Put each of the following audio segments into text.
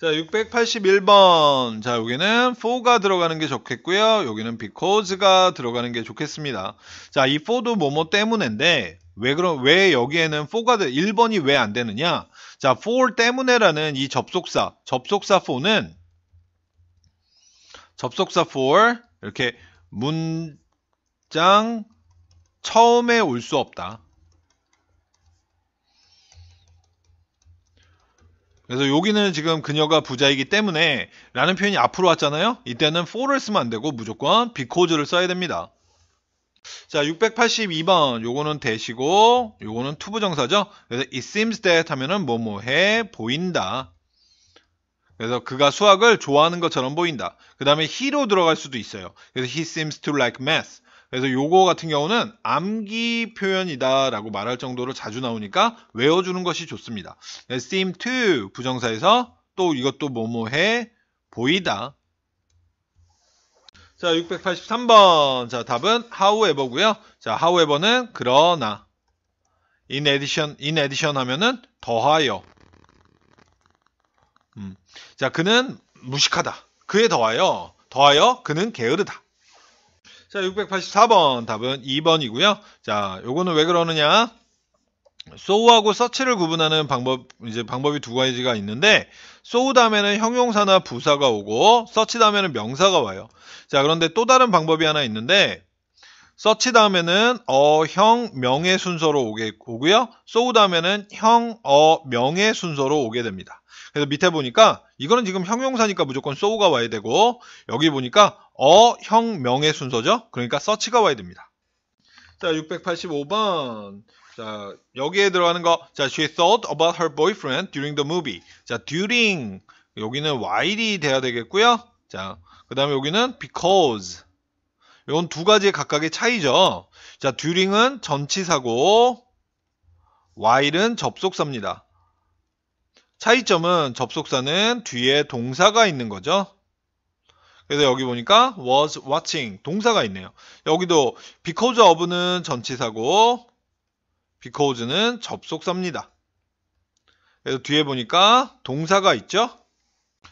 자, 681번. 자, 여기는 for가 들어가는 게 좋겠고요. 여기는 because가 들어가는 게 좋겠습니다. 자, 이 for도 뭐뭐 때문인데 왜 그럼 왜 여기에는 for가 1번이 왜 안 되느냐? 자, for 때문에라는 이 접속사, 접속사 for는 접속사 for 이렇게 문장 처음에 올 수 없다. 그래서 여기는 지금 그녀가 부자이기 때문에 라는 표현이 앞으로 왔잖아요. 이때는 for를 쓰면 안 되고 무조건 because를 써야 됩니다. 자, 682번 요거는 대시고 요거는 투부정사죠. 그래서 it seems that 하면은 뭐뭐해 보인다. 그래서 그가 수학을 좋아하는 것처럼 보인다. 그 다음에 he로 들어갈 수도 있어요. 그래서 he seems to like math. 그래서 요거 같은 경우는 암기 표현이다라고 말할 정도로 자주 나오니까 외워주는 것이 좋습니다. 네, seem to 부정사에서 또 이것도 뭐뭐해 보이다. 자, 683번. 자, 답은 however고요. 자, however는 그러나 in addition in addition 하면은 더하여. 음. 자, 그는 무식하다. 그에 더하여 더하여 그는 게으르다. 자, 684번 답은 2번이고요. 자, 요거는 왜 그러느냐? 소우하고 서치를 구분하는 방법 이제 방법이 두 가지가 있는데 소우 다음에는 형용사나 부사가 오고 서치 다음에는 명사가 와요. 자, 그런데 또 다른 방법이 하나 있는데 서치 다음에는 어, 형, 명의 순서로 오게 오고요. 소우 다음에는 형, 어, 명의 순서로 오게 됩니다. 그래서 밑에 보니까 이거는 지금 형용사니까 무조건 소우가 와야 되고 여기 보니까 어, 형, 명의 순서죠? 그러니까 서치가 와야 됩니다. 자, 685번. 자, 여기에 들어가는 거. 자, she thought about her boyfriend during the movie. 자, during. 여기는 while이 돼야 되겠고요. 자, 그 다음에 여기는 because. 이건 두 가지의 각각의 차이죠. 자, during은 전치사고, while은 접속사입니다. 차이점은 접속사는 뒤에 동사가 있는 거죠. 그래서 여기 보니까 was watching 동사가 있네요. 여기도 because of는 전치사고 because는 접속사입니다. 그래서 뒤에 보니까 동사가 있죠.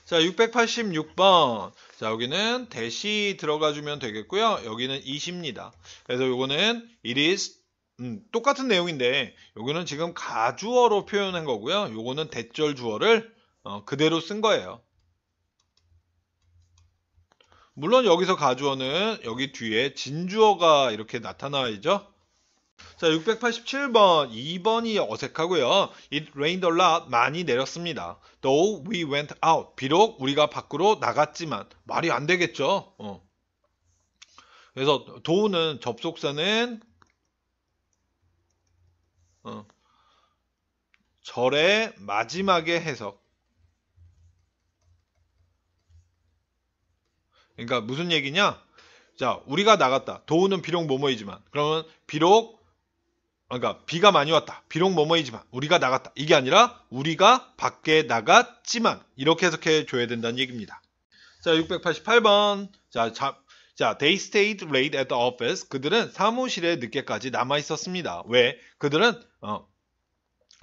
자, 686번. 자, 여기는 대시 들어가 주면 되겠고요. 여기는 20입니다. 그래서 요거는 it is 음, 똑같은 내용인데 요거는 지금 가주어로 표현한 거고요. 요거는 대절 주어를 어, 그대로 쓴 거예요. 물론 여기서 가주어는 여기 뒤에 진주어가 이렇게 나타나야죠. 자, 687번 2번이 어색하고요. It rained a lot 많이 내렸습니다. Though we went out 비록 우리가 밖으로 나갔지만 말이 안 되겠죠. 어. 그래서 도 o 는 접속사는 어, 절의 마지막에 해석 그러니까 무슨 얘기냐? 자, 우리가 나갔다. 도우는 비록 뭐뭐이지만. 그러면 비록 그러니까 비가 많이 왔다. 비록 뭐뭐이지만 우리가 나갔다. 이게 아니라 우리가 밖에 나갔지만 이렇게 해석해 줘야 된다는 얘기입니다. 자, 688번. 자, 자, 자, they stayed late at the office. 그들은 사무실에 늦게까지 남아 있었습니다. 왜? 그들은 어,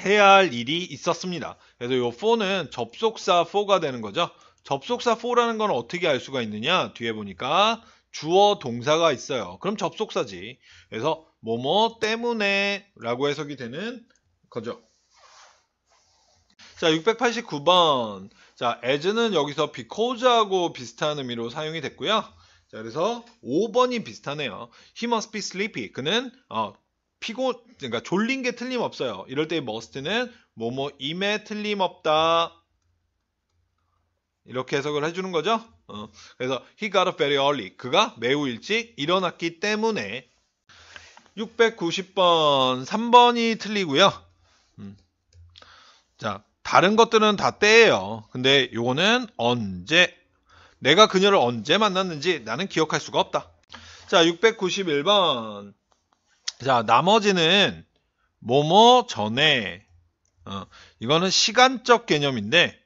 해야 할 일이 있었습니다. 그래서 이 for는 접속사 for가 되는 거죠. 접속사 4라는 건 어떻게 알 수가 있느냐? 뒤에 보니까 주어 동사가 있어요. 그럼 접속사지. 그래서 뭐뭐 때문에 라고 해석이 되는 거죠. 자, 689번. 자, as는 여기서 because하고 비슷한 의미로 사용이 됐고요. 자, 그래서 5번이 비슷하네요. He must be sleepy. 그는 어, 피곤, 그러니까 졸린 게 틀림없어요. 이럴 때 must는 뭐뭐 임에 틀림없다. 이렇게 해석을 해주는 거죠. 어, 그래서 he got up very early. 그가 매우 일찍 일어났기 때문에 690번 3번이 틀리고요. 음, 자 다른 것들은 다 때예요. 근데 요거는 언제 내가 그녀를 언제 만났는지 나는 기억할 수가 없다. 자 691번 자 나머지는 뭐뭐 전에 어, 이거는 시간적 개념인데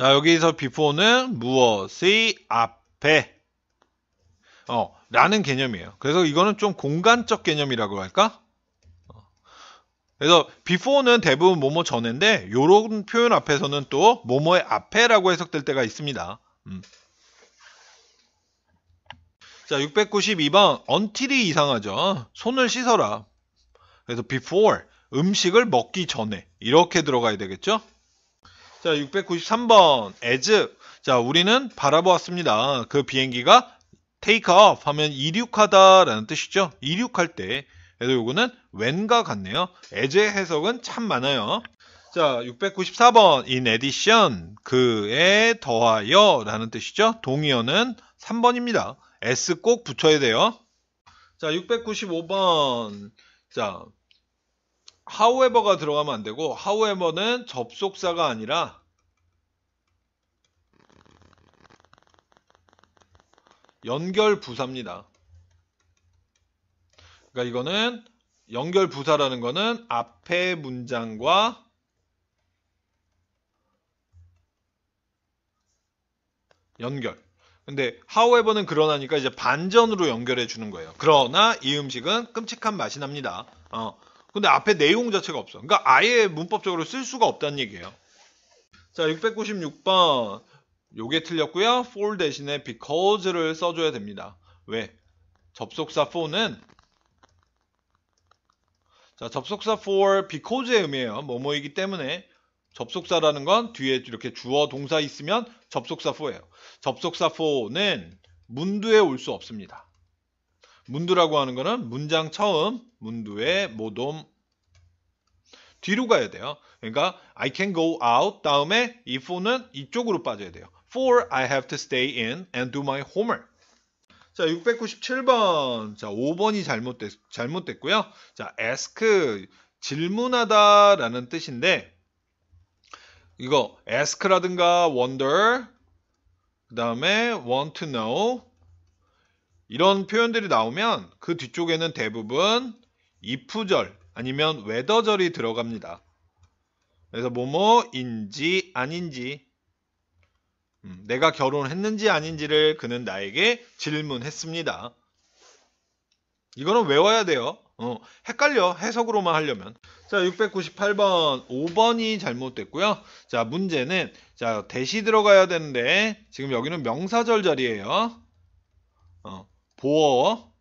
자, 여기서 before는 무엇이 앞에 어, 라는 개념이에요. 그래서 이거는 좀 공간적 개념이라고 할까? 어. 그래서 before는 대부분 뭐뭐 전인데 요런 표현 앞에서는 또 뭐뭐의 앞에라고 해석될 때가 있습니다. 음. 자, 692번 until이 이상하죠. 손을 씻어라. 그래서 before 음식을 먹기 전에 이렇게 들어가야 되겠죠? 자, 693번 a 즈 자, 우리는 바라보았습니다. 그 비행기가 테이크 e o 하면 이륙하다라는 뜻이죠. 이륙할 때. 그래서 요거는 w h 과 같네요. a 즈의 해석은 참 많아요. 자, 694번 in addition 그에 더하여라는 뜻이죠. 동의어는 3번입니다. s 꼭 붙여야 돼요. 자, 695번. 자, however가 들어가면 안 되고 however는 접속사가 아니라 연결 부사입니다. 그러니까 이거는 연결 부사라는 거는 앞에 문장과 연결. 근데 however는 그러나니까 이제 반전으로 연결해 주는 거예요. 그러나 이 음식은 끔찍한 맛이 납니다. 어. 근데 앞에 내용 자체가 없어. 그러니까 아예 문법적으로 쓸 수가 없다는 얘기예요. 자, 696번. 요게 틀렸고요. for 대신에 because를 써줘야 됩니다. 왜? 접속사 for는 자, 접속사 for because의 의미예요. 뭐뭐이기 때문에 접속사라는 건 뒤에 이렇게 주어 동사 있으면 접속사 for예요. 접속사 for는 문두에 올 수 없습니다. 문두라고 하는 거는 문장 처음 문두의 모돔 뒤로 가야 돼요. 그러니까 I can go out 다음에 if는 이쪽으로 빠져야 돼요. For I have to stay in and do my homework. 자, 697번. 자, 5번이 잘못됐, 잘못됐고요. 자, ask 질문하다라는 뜻인데 이거 ask라든가 wonder 그다음에 want to know 이런 표현들이 나오면 그 뒤쪽에는 대부분 if절 아니면 웨더절이 들어갑니다. 그래서 뭐뭐인지 아닌지 음, 내가 결혼했는지 아닌지를 그는 나에게 질문했습니다. 이거는 외워야 돼요. 어, 헷갈려 해석으로만 하려면 자 698번 5번이 잘못됐고요 자 문제는 자 대시 들어가야 되는데 지금 여기는 명사절 자리에요 어, 보어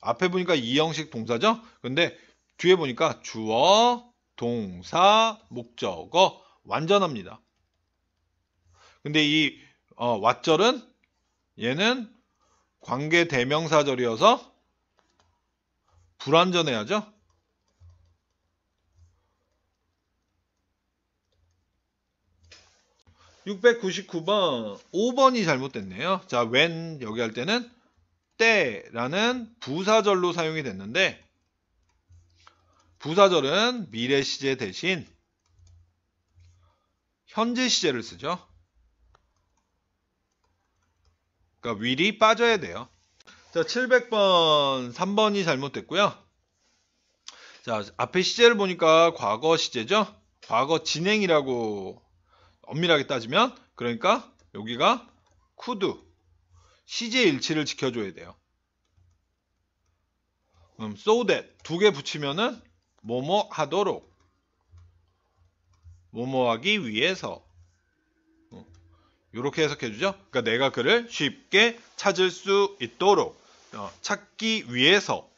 앞에 보니까 이형식 동사죠? 근데 뒤에 보니까 주어, 동사, 목적어 완전합니다. 근데 이 어, 왓절은 얘는 관계 대명사절이어서 불완전해야죠. (699번) (5번이) 잘못됐네요 자 when 여기 할 때는 때라는 부사절로 사용이 됐는데 부사절은 미래 시제 대신 현재 시제를 쓰죠. 그러니까 will이 빠져야 돼요. 자, 700번 3번이 잘못됐고요. 자, 앞에 시제를 보니까 과거 시제죠. 과거 진행이라고 엄밀하게 따지면 그러니까 여기가 쿠드 시제 일치를 지켜줘야 돼요. 음, so that 두 개 붙이면은 뭐뭐 하도록 뭐뭐 하기 위해서 이렇게 해석해 주죠. 그러니까 내가 그를 쉽게 찾을 수 있도록 어, 찾기 위해서